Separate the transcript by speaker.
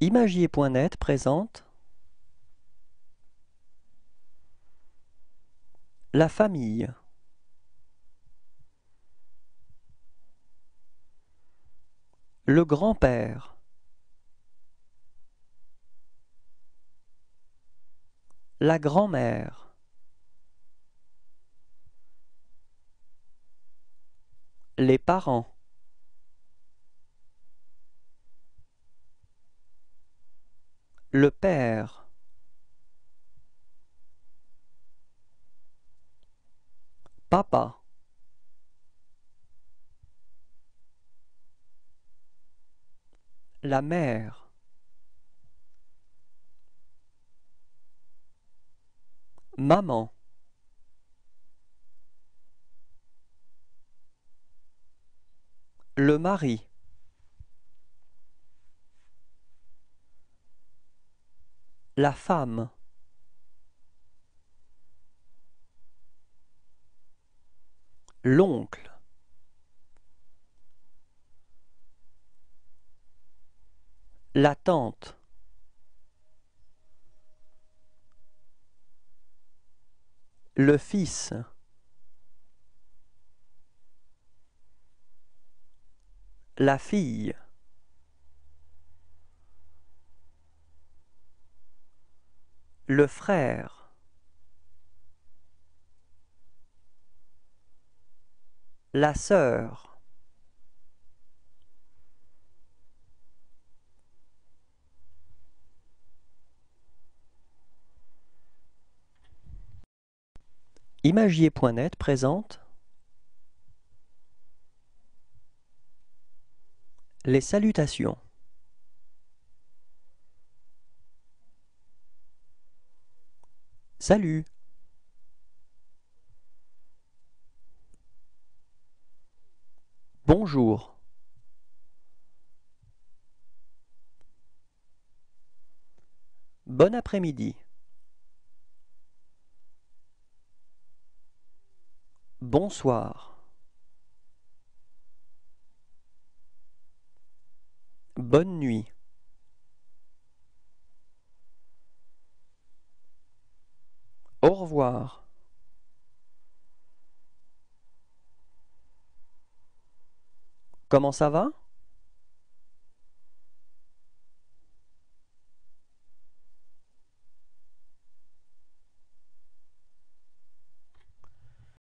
Speaker 1: Imagier.net présente La famille. Le grand-père. La grand-mère. Les parents. Le père. Papa. La mère. Maman. Le mari. La femme. L'oncle. La tante. Le fils. La fille. Le frère. La sœur. Imagier.net présente Les salutations. Salut Bonjour Bon après-midi Bonsoir Bonne nuit Au revoir. Comment ça va